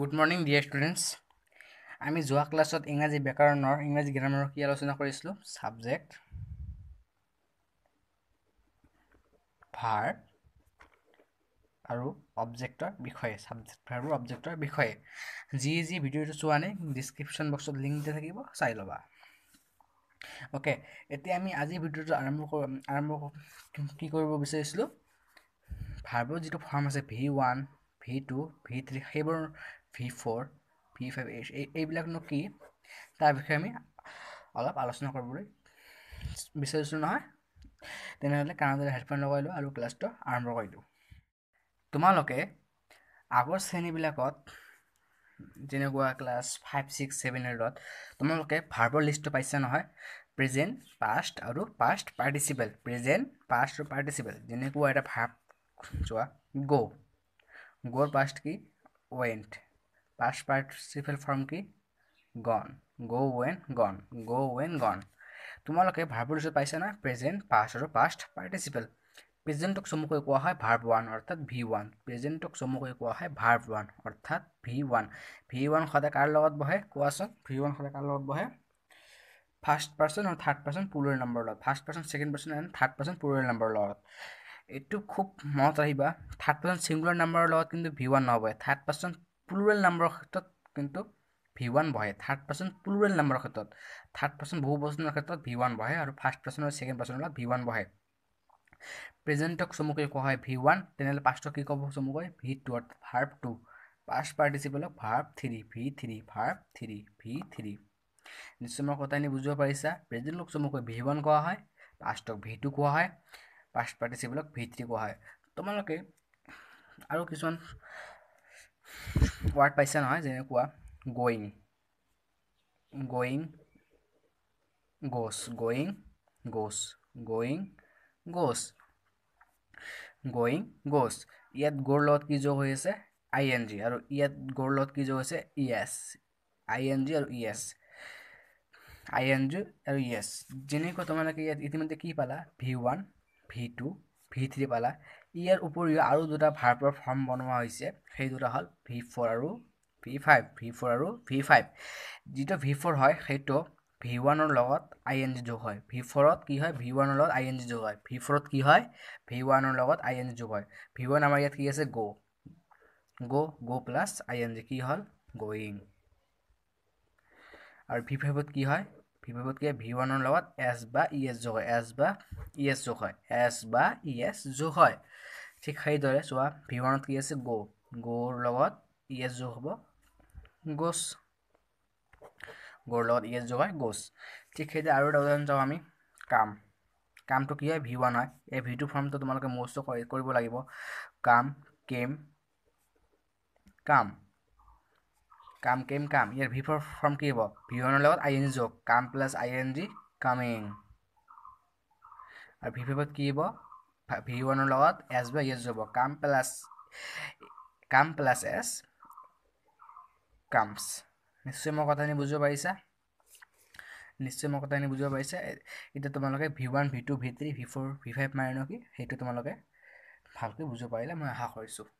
good morning dear students আমি যোৱা ক্লাছত ইংৰাজী ব্যাকৰণৰ ইংৰাজী গ্ৰামাৰৰ কি আলোচনা কৰিছিলোঁ ছাবজেক্ট ভাৰ আৰু অবজেক্টৰ বিষয়ে ছাবজেক্ট ভাৰ আৰু অবজেক্টৰ বিষয়ে যি যি ভিডিঅ'টো চোৱা নাই ডিছক্ৰিপশ্যন বক্সত লিংকটো থাকিব চাই ল'বা অ'কে এতিয়া আমি আজি ভিডিঅ'টো আৰম্ভ আৰম্ভ কি কৰিব বিচাৰিছিলোঁ ভাৰ্বৰ যিটো ফৰ্ম আছে V one V two V three সেইবোৰ ভি ফ'ৰ ভি ফাইভ এইচ এই এইবিলাকনো কি তাৰ বিষয়ে আমি অলপ আলোচনা কৰিবলৈ বিচাৰিছোঁ নহয় তেনেহ'লে কাৰণে হেডফোন লগাই লওঁ আৰু ক্লাছটো আৰম্ভ কৰিলোঁ তোমালোকে আগৰ শ্ৰেণীবিলাকত যেনেকুৱা ক্লাছ ফাইভ ছিক্স ছেভেন এইটত তোমালোকে ভাৰ্বৰ লিষ্টটো পাইছা নহয় প্ৰেজেণ্ট পাষ্ট আৰু পাষ্ট পাৰ্টিচিপেল প্ৰেজেণ্ট পাষ্ট আৰু পাৰ্টিচিপেল যেনেকুৱা এটা ভাৰ্ব চোৱা গ' গোৰ পাস্ট কি ওয়েন্ট পাস্ট পাৰ্টিসিপেল ফৰ্ম কি গন গো ওয়েন গন গো ওয়েন গন তোমালোকে ভাৰ্বৰ ওচৰত পাইছা না প্ৰেজেণ্ট পাষ্ট আৰু পাষ্ট পাৰ্টিচিপেল প্ৰেজেণ্টক চমুকৈ কোৱা হয় ভাৰ্ব ওৱান অৰ্থাৎ ভি ওৱান প্ৰেজেণ্টক চমুকৈ কোৱা হয় ভাৰ্ব ওৱান অৰ্থাৎ ভি ওৱান ভি ওৱান সদায় কাৰ লগত বহে কোৱাচোন ভি ওৱান সদায় কাৰ লগত বহে ফাৰ্ষ্ট পাৰ্চন আৰু থাৰ্ড পাৰ্চন পুৰৈ নম্বৰৰ লগত first person second person and third person পুৰৈ নম্বৰৰ লগত এইটো খুব মনত ৰাখিবা থাৰ্ড পাৰ্চন ছিংগুলাৰ নাম্বাৰৰ লগত কিন্তু ভি ওৱান নহ'ব থাৰ্ড পাৰ্চন প্লুৰেল নাম্বাৰৰ ক্ষেত্ৰত কিন্তু ভি ওৱান বহে থাৰ্ড পাৰ্চন প্লুৰেল নাম্বাৰৰ ক্ষেত্ৰত থাৰ্ড পাৰ্চন বহু পাৰ্চনৰ ক্ষেত্ৰত ভি ওৱান বহে আৰু ফাৰ্ষ্ট পাৰ্চন আৰু ছেকেণ্ড পাৰ্চনৰ লগত ভি ওৱান বহে প্ৰেজেণ্টক চমুকৈ কোৱা হয় ভি ওৱান তেনেহ'লে পাষ্টক কি ক'ব চমুকৈ ভি টু অৰ্থাৎ ভাৰ্ভ টু পাষ্ট পাৰ্টিচিপেলক verb three V three verb three V three নিশ্চয় মই কথাখিনি বুজিব পাৰিছা প্ৰেজেণ্টক চমুকৈ ভি ওৱান কোৱা হয় পাষ্টক ভি টু কোৱা হয় ফাৰ্ষ্ট পাৰ্টি চিভিলক ভিত্তি কোৱা হয় তোমালোকে আৰু কিছুমান ৱাৰ্ড পাইছা নহয় যেনেকুৱা going going goes going goes going goes going goes ইয়াত গৰ লগত কি যোগ হৈ আছে আই এন জি আৰু ইয়াত গৰ লগত কি যোগ হৈছে E S I N G আৰু E S I N G আৰু ই এছ যেনেকুৱা তোমালোকে ইয়াত ইতিমধ্যে কি পালা V one V two V three পালা ইয়াৰ উপৰিও আৰু দুটা ভাৰ্পৰ ফৰ্ম বনোৱা হৈছে সেই দুটা হ'ল ভি ফ'ৰ আৰু ভি ফাইভ ভি ফ'ৰ আৰু ভি ফাইভ যিটো ভি ফ'ৰ হয় সেইটো ভি ওৱানৰ লগত আই এন জি যোগ হয় ভি ফ'ৰত কি হয় ভি ওৱানৰ লগত আই এন জি যোগ হয় ভি ফ'ৰত কি হয় ভি ওৱানৰ লগত আই এন জি যোগ হয় ভি ওৱান আমাৰ ইয়াত কি আছে গ' গ' গ' প্লাছ আই এন জি কি হ'ল গ'য়িং আৰু ভি ফাইভত কি হয় কি হয় ভি ওৱানৰ লগত এছ বা ই এছ যোগ হয় এছ বা ই এছ যোগ হয় এছ বা ই এছ যোগ হয় ঠিক সেইদৰে চোৱা ভি ওৱানত কি আছে গ' গৌৰ লগত ই এছ যোগ হ'ব গছ গৌৰ লগত ই এছ যোগ হয় গছ ঠিক সেইদৰে আৰু এটা উদাহৰণ চাওঁ আমি কাম কামটো কি হয় ভি ওৱান হয় এই ভি টু ফৰ্মটো তোমালোকে মষ্টটো কৰিব লাগিব কাম কেম কাম কাম কেম কাম ইয়াৰ ভি ফৰ ফৰ্ম কি হ'ব ভি ৱানৰ লগত আই এন জি যোগ come plus I N G coming আৰু ভি ফাইভত কি হ'ব ভি ৱানৰ লগত এছ বা এছ যাব কাম প্লাছ কাম প্লাছ এছ কামছ নিশ্চয় মই কথাখিনি বুজিব পাৰিছা নিশ্চয় মই কথাখিনি বুজিব পাৰিছা এতিয়া তোমালোকে V one V two V three V four V five মাৰে নেকি সেইটো তোমালোকে ভালকৈ বুজিব পাৰিলে মই আশা কৰিছোঁ